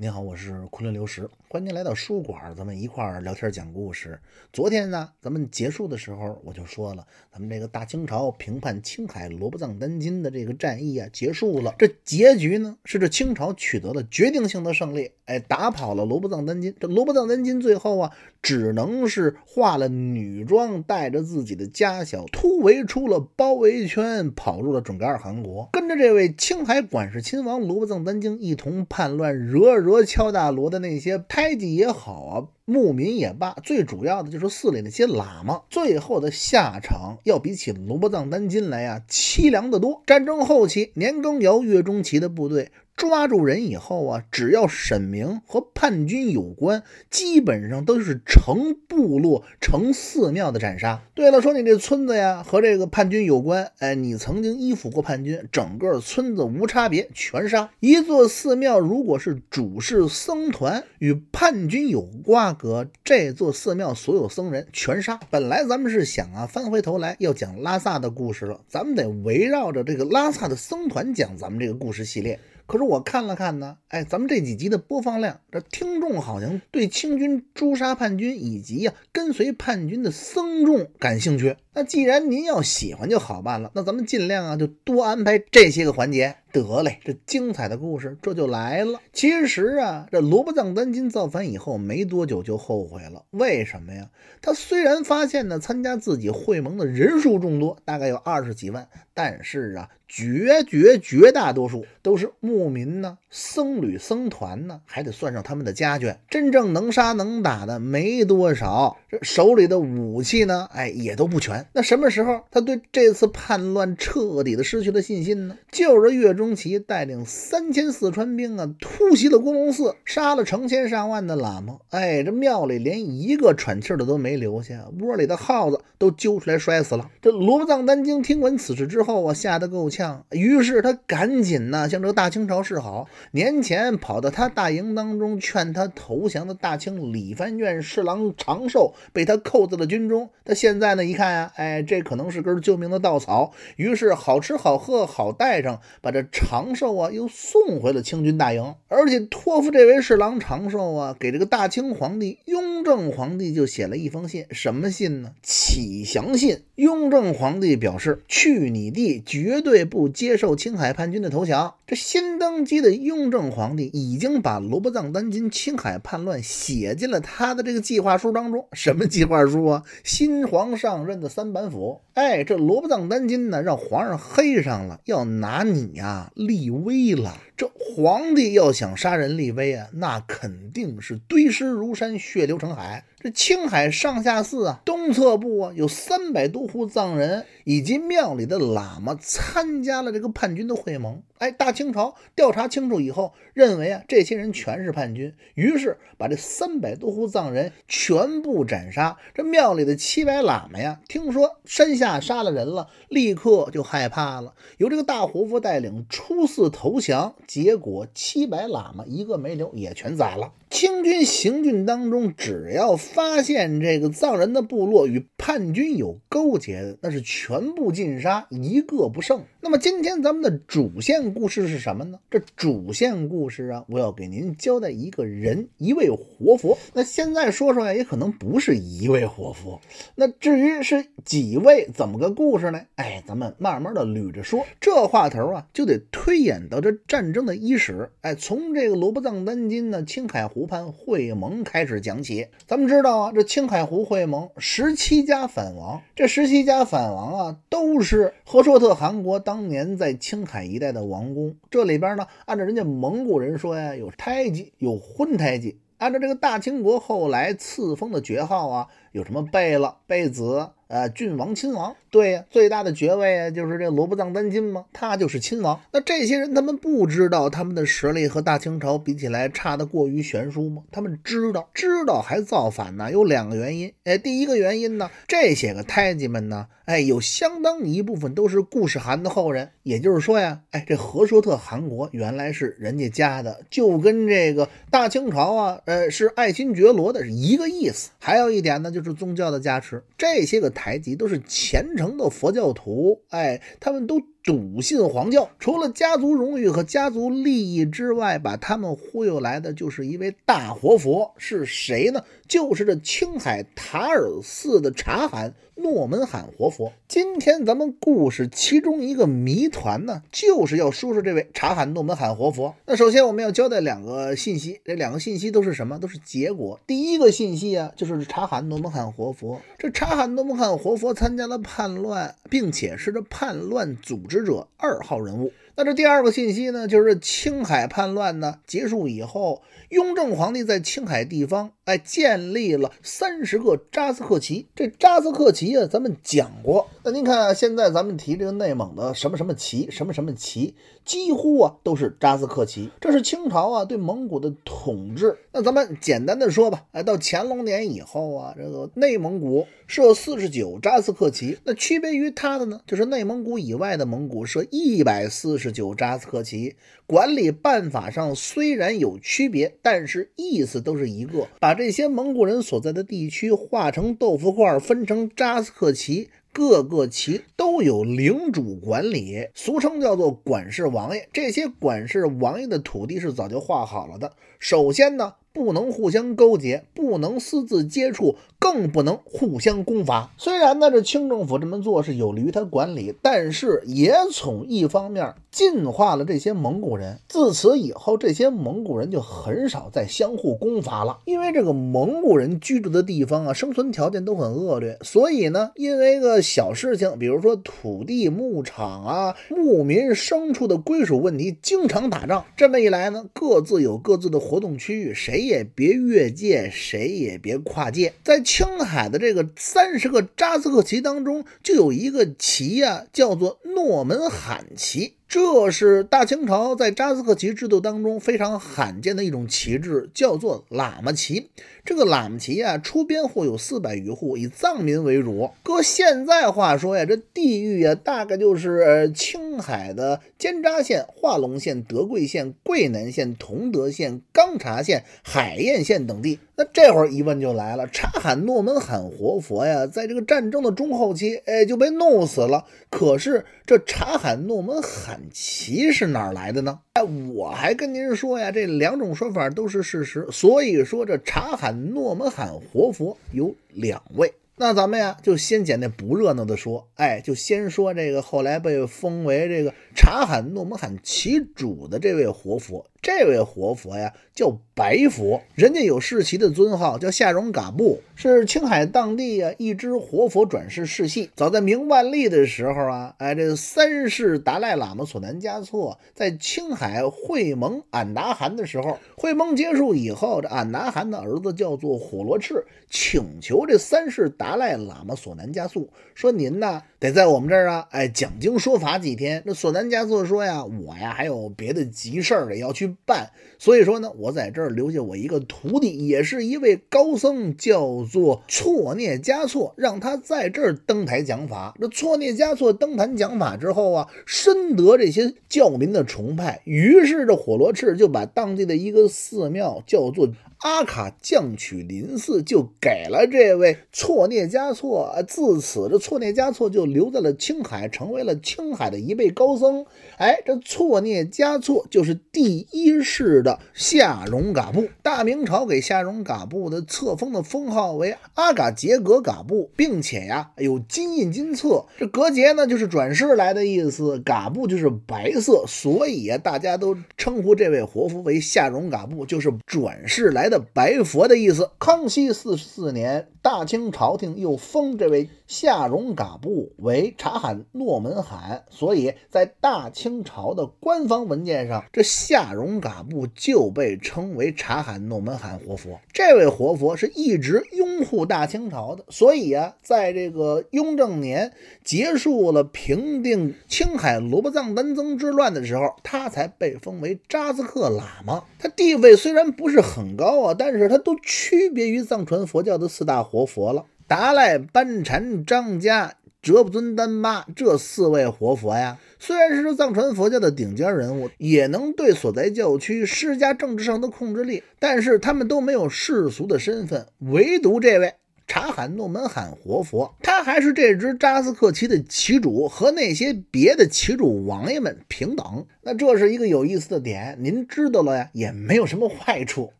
您好，我是昆仑流石。欢迎您来到书馆，咱们一块儿聊天讲故事。昨天呢，咱们结束的时候我就说了，咱们这个大清朝平叛青海罗布藏丹津的这个战役啊，结束了。这结局呢，是这清朝取得了决定性的胜利。哎，打跑了罗布藏丹津。这罗布藏丹津最后啊，只能是化了女装，带着自己的家小突围出了包围圈，跑入了准噶尔汗国，跟着这位青海管事亲王罗布藏丹津一同叛乱，惹。说敲大锣的那些拍系也好啊，牧民也罢，最主要的就是寺里那些喇嘛，最后的下场要比起罗卜藏丹金来啊，凄凉得多。战争后期，年羹尧、岳钟琪的部队。抓住人以后啊，只要沈明和叛军有关，基本上都是成部落、成寺庙的斩杀。对了，说你这村子呀和这个叛军有关，哎，你曾经依附过叛军，整个村子无差别全杀。一座寺庙如果是主事僧团与叛军有瓜葛，这座寺庙所有僧人全杀。本来咱们是想啊，翻回头来要讲拉萨的故事了，咱们得围绕着这个拉萨的僧团讲咱们这个故事系列。可是我看了看呢，哎，咱们这几集的播放量，这听众好像对清军诛杀叛军以及呀跟随叛军的僧众感兴趣。那既然您要喜欢就好办了，那咱们尽量啊就多安排这些个环节。得嘞，这精彩的故事这就来了。其实啊，这罗伯藏丹金造反以后没多久就后悔了。为什么呀？他虽然发现呢，参加自己会盟的人数众多，大概有二十几万，但是啊，绝绝绝大多数都是牧民呢、僧侣、僧团呢，还得算上他们的家眷，真正能杀能打的没多少，手里的武器呢，哎，也都不全。那什么时候他对这次叛乱彻底的失去了信心呢？就是岳钟琪带领三千四川兵啊，突袭了关龙寺，杀了成千上万的喇嘛。哎，这庙里连一个喘气的都没留下，窝里的耗子都揪出来摔死了。这罗藏丹经听闻此事之后啊，吓得够呛。于是他赶紧呢向这大清朝示好，年前跑到他大营当中劝他投降的大清理藩院侍郎长寿，被他扣在了军中。他现在呢一看啊。哎，这可能是根救命的稻草。于是好吃好喝好带上，把这长寿啊又送回了清军大营，而且托付这位侍郎长寿啊，给这个大清皇帝雍正皇帝就写了一封信。什么信呢？启降信。雍正皇帝表示，去你地绝对不接受青海叛军的投降。这新登基的雍正皇帝已经把罗卜藏丹金青海叛乱写进了他的这个计划书当中。什么计划书啊？新皇上任的。三板斧，哎，这萝卜藏丹心呢，让皇上黑上了，要拿你呀立威了。这皇帝要想杀人立威啊，那肯定是堆尸如山，血流成海。这青海上下寺啊，东侧部啊，有三百多户藏人以及庙里的喇嘛参加了这个叛军的会盟。哎，大清朝调查清楚以后，认为啊，这些人全是叛军，于是把这三百多户藏人全部斩杀。这庙里的七百喇嘛呀，听说山下杀了人了，立刻就害怕了，由这个大活佛带领出寺投降。结果七百喇嘛一个没留，也全宰了。清军行军当中，只要。发现这个藏人的部落与叛军有勾结的，那是全部尽杀，一个不剩。那么今天咱们的主线故事是什么呢？这主线故事啊，我要给您交代一个人，一位活佛。那现在说说呀，也可能不是一位活佛。那至于是几位，怎么个故事呢？哎，咱们慢慢的捋着说。这话头啊，就得推演到这战争的伊始。哎，从这个罗布藏丹金呢，青海湖畔会盟开始讲起。咱们知。知道啊，这青海湖会盟十七家反王，这十七家反王啊，都是和硕特汗国当年在青海一带的王宫。这里边呢，按照人家蒙古人说呀，有胎记，有婚胎记。按照这个大清国后来赐封的爵号啊，有什么贝勒、贝子。呃，郡王、亲王，对呀，最大的爵位啊，就是这罗卜藏丹津嘛，他就是亲王。那这些人，他们不知道他们的实力和大清朝比起来差的过于悬殊吗？他们知道，知道还造反呢，有两个原因。哎，第一个原因呢，这些个太监们呢，哎，有相当一部分都是顾始汗的后人，也就是说呀，哎，这和硕特汗国原来是人家家的，就跟这个大清朝啊，呃，是爱新觉罗的，是一个意思。还有一点呢，就是宗教的加持，这些个。台籍都是虔诚的佛教徒，哎，他们都。笃信黄教，除了家族荣誉和家族利益之外，把他们忽悠来的就是一位大活佛，是谁呢？就是这青海塔尔寺的茶罕诺门罕活佛。今天咱们故事其中一个谜团呢，就是要说说这位茶罕诺门罕活佛。那首先我们要交代两个信息，这两个信息都是什么？都是结果。第一个信息啊，就是茶罕诺门罕活佛，这茶罕诺门罕活佛参加了叛乱，并且是这叛乱组织。使者二号人物。那这第二个信息呢，就是青海叛乱呢结束以后，雍正皇帝在青海地方哎建立了三十个扎斯克旗。这扎斯克旗啊，咱们讲过。那您看现在咱们提这个内蒙的什么什么旗，什么什么旗，几乎啊都是扎斯克旗。这是清朝啊对蒙古的统治。那咱们简单的说吧，哎，到乾隆年以后啊，这个内蒙古设四十九扎斯克旗。那区别于它的呢，就是内蒙古以外的蒙古设一百四十。九扎斯克旗管理办法上虽然有区别，但是意思都是一个，把这些蒙古人所在的地区划成豆腐块，分成扎斯克旗，各个旗都有领主管理，俗称叫做管事王爷。这些管事王爷的土地是早就划好了的。首先呢。不能互相勾结，不能私自接触，更不能互相攻伐。虽然呢，这清政府这么做是有利于他管理，但是也从一方面进化了这些蒙古人。自此以后，这些蒙古人就很少再相互攻伐了。因为这个蒙古人居住的地方啊，生存条件都很恶劣，所以呢，因为个小事情，比如说土地、牧场啊、牧民生畜的归属问题，经常打仗。这么一来呢，各自有各自的活动区域，谁。谁也别越界，谁也别跨界。在青海的这个三十个扎斯克旗当中，就有一个旗啊，叫做诺门罕旗。这是大清朝在扎斯克旗制度当中非常罕见的一种旗帜，叫做喇嘛旗。这个喇嘛旗啊，出边户有四百余户，以藏民为主。搁现在话说呀，这地域啊，大概就是青海的尖扎县、化隆县、德贵县、贵南县、同德县、刚察县、海晏县等地。那这会儿疑问就来了，查罕诺门罕活佛呀，在这个战争的中后期，哎，就被弄死了。可是这察罕诺门罕旗是哪来的呢？哎，我还跟您说呀，这两种说法都是事实，所以说这察罕诺门罕活佛有两位。那咱们呀就先捡那不热闹的说，哎，就先说这个后来被封为这个察罕诺门罕旗主的这位活佛。这位活佛呀，叫白佛，人家有世袭的尊号，叫夏荣嘎布，是青海当地呀一支活佛转世世系。早在明万历的时候啊，哎，这三世达赖喇嘛索南加措在青海会盟俺答汗的时候，会盟结束以后，这俺答汗的儿子叫做火罗赤，请求这三世达赖喇嘛索南加措说：“您呢，得在我们这儿啊，哎，讲经说法几天。”那索南加措说呀：“我呀，还有别的急事儿要去。”办，所以说呢，我在这儿留下我一个徒弟，也是一位高僧，叫做错涅加措，让他在这儿登台讲法。这错涅加措登坛讲法之后啊，深得这些教民的崇拜，于是这火罗赤就把当地的一个寺庙叫做。阿卡降曲林寺就给了这位错涅加措，自此这错涅加措就留在了青海，成为了青海的一位高僧。哎，这错涅加措就是第一世的夏荣噶布。大明朝给夏荣噶布的册封的封号为阿嘎杰格噶布，并且呀有金印金册。这格杰呢就是转世来的意思，噶布就是白色，所以大家都称呼这位活佛为夏荣噶布，就是转世来。的白佛的意思。康熙四十四年，大清朝廷又封这位。夏戎噶布为察罕诺门罕，所以在大清朝的官方文件上，这夏戎噶布就被称为察罕诺门罕活佛。这位活佛是一直拥护大清朝的，所以啊，在这个雍正年结束了平定青海罗卜藏丹增之乱的时候，他才被封为扎兹克喇嘛。他地位虽然不是很高啊，但是他都区别于藏传佛教的四大活佛了。达赖、班禅、张家、哲布尊丹巴这四位活佛呀，虽然是藏传佛教的顶尖人物，也能对所在教区施加政治上的控制力，但是他们都没有世俗的身份。唯独这位查罕诺门罕活佛，他还是这支扎斯克旗的旗主，和那些别的旗主王爷们平等。那这是一个有意思的点，您知道了呀也没有什么坏处，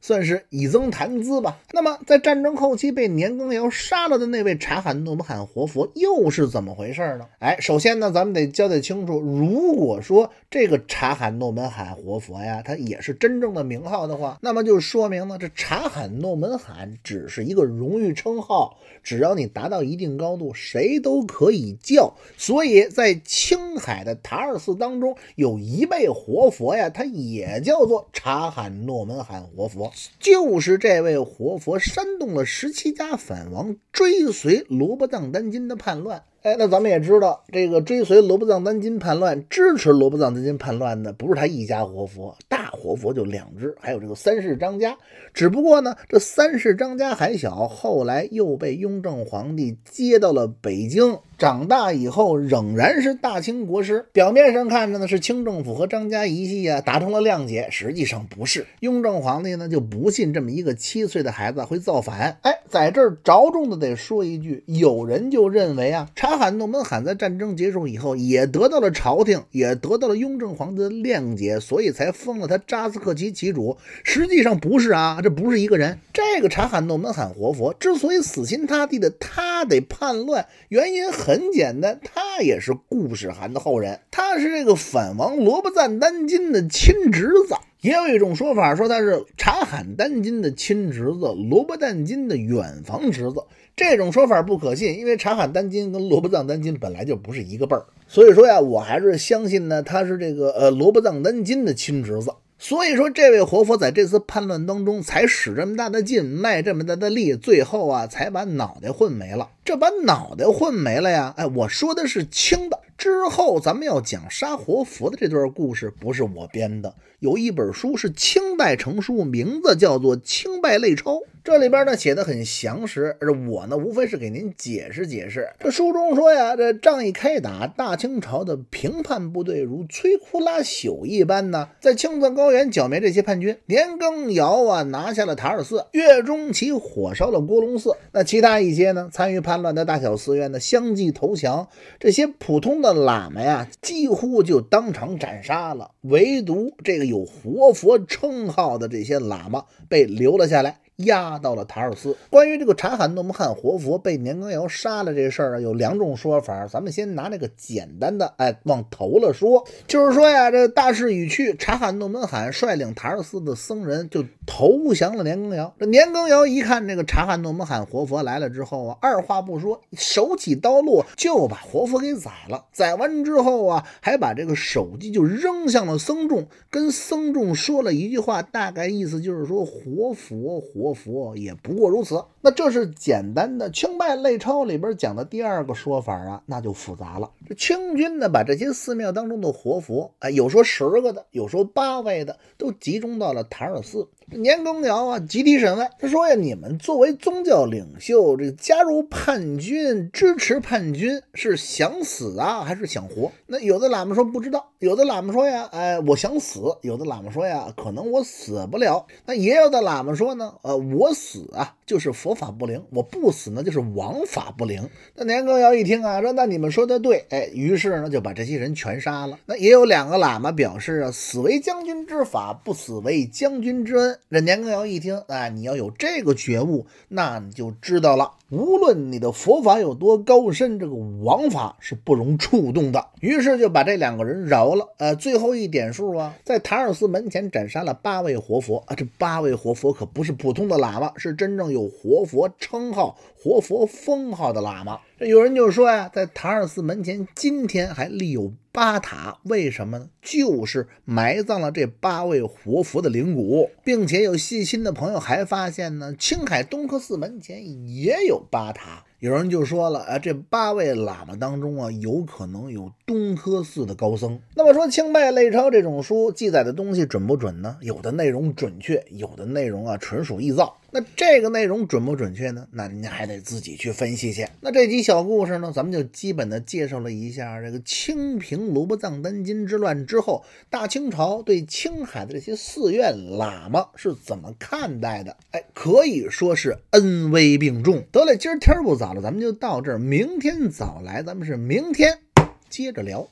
算是以增谈资吧。那么在战争后期被年羹尧杀了的那位查罕诺门罕活佛又是怎么回事呢？哎，首先呢，咱们得交代清楚，如果说这个查罕诺门罕活佛呀，他也是真正的名号的话，那么就说明呢，这查罕诺门罕只是一个荣誉称号，只要你达到一定高度，谁都可以叫。所以在青海的塔尔寺当中，有一辈。这活佛呀，他也叫做查罕诺门罕活佛，就是这位活佛煽动了十七家反王追随罗伯藏丹津的叛乱。哎，那咱们也知道，这个追随罗卜藏丹津叛乱、支持罗卜藏丹津叛乱的，不是他一家活佛，大活佛就两只，还有这个三世张家。只不过呢，这三世张家还小，后来又被雍正皇帝接到了北京，长大以后仍然是大清国师。表面上看着呢是清政府和张家一系呀达成了谅解，实际上不是。雍正皇帝呢就不信这么一个七岁的孩子会造反。哎，在这儿着重的得说一句，有人就认为啊查。罕诺门罕在战争结束以后，也得到了朝廷，也得到了雍正皇帝的谅解，所以才封了他扎斯克旗旗主。实际上不是啊，这不是一个人。这个查罕诺门罕活佛之所以死心塌地的他得叛乱，原因很简单，他也是固始汗的后人，他是这个反王罗卜赞丹津的亲侄子。也有一种说法说他是查罕丹津的亲侄子，罗伯旦津的远房侄子。这种说法不可信，因为查罕丹金跟罗卜藏丹金本来就不是一个辈儿，所以说呀，我还是相信呢，他是这个呃罗卜藏丹金的亲侄子。所以说，这位活佛在这次叛乱当中才使这么大的劲，卖这么大的力，最后啊才把脑袋混没了。这把脑袋混没了呀！哎，我说的是清的。之后咱们要讲杀活佛的这段故事，不是我编的，有一本书是清代成书，名字叫做《清代类钞》。这里边呢写的很详实，而我呢无非是给您解释解释。这书中说呀，这仗一开打，大清朝的平叛部队如摧枯拉朽一般呢，在青藏高原剿灭这些叛军。年羹尧啊，拿下了塔尔寺；岳钟琪火烧了郭龙寺。那其他一些呢参与叛乱的大小寺院呢，相继投降。这些普通的喇嘛呀，几乎就当场斩杀了，唯独这个有活佛称号的这些喇嘛被留了下来。压到了塔尔寺。关于这个察罕诺门罕活佛被年羹尧杀了这事儿啊，有两种说法。咱们先拿那个简单的，哎，往头了说，就是说呀，这大势已去，察罕诺门罕率领塔尔寺的僧人就投降了年羹尧。这年羹尧一看这个察罕诺门罕活佛来了之后啊，二话不说，手起刀落就把活佛给宰了。宰完之后啊，还把这个手机就扔向了僧众，跟僧众说了一句话，大概意思就是说活佛活。活佛也不过如此。那这是简单的《清稗类钞》里边讲的第二个说法啊，那就复杂了。这清军呢，把这些寺庙当中的活佛，哎，有说十个的，有说八位的，都集中到了塔尔寺。年羹尧啊，集体审问。他说呀：“你们作为宗教领袖，这加入叛军、支持叛军，是想死啊，还是想活？”那有的喇嘛说不知道，有的喇嘛说呀：“哎，我想死。”有的喇嘛说呀：“可能我死不了。”那也有的喇嘛说呢：“呃，我死啊，就是佛法不灵；我不死呢，就是王法不灵。”那年羹尧一听啊，说：“那你们说的对。”哎，于是呢就把这些人全杀了。那也有两个喇嘛表示啊：“死为将军之法，不死为将军之恩。”这年羹尧一听，哎，你要有这个觉悟，那你就知道了。无论你的佛法有多高深，这个王法是不容触动的。于是就把这两个人饶了。呃，最后一点数啊，在塔尔寺门前斩杀了八位活佛啊。这八位活佛可不是普通的喇嘛，是真正有活佛称号、活佛封号的喇嘛。这有人就说呀，在塔尔寺门前今天还立有八塔，为什么呢？就是埋葬了这八位活佛的灵骨，并且有细心的朋友还发现呢，青海东科寺门前也有。巴塔有人就说了啊，这八位喇嘛当中啊，有可能有东科寺的高僧。那么说《清稗类钞》这种书记载的东西准不准呢？有的内容准确，有的内容啊，纯属臆造。那这个内容准不准确呢？那您还得自己去分析去。那这集小故事呢，咱们就基本的介绍了一下这个清平卢不藏丹金之乱之后，大清朝对青海的这些寺院喇嘛是怎么看待的？哎，可以说是恩威并重。得了，今天不早了，咱们就到这儿。明天早来，咱们是明天接着聊。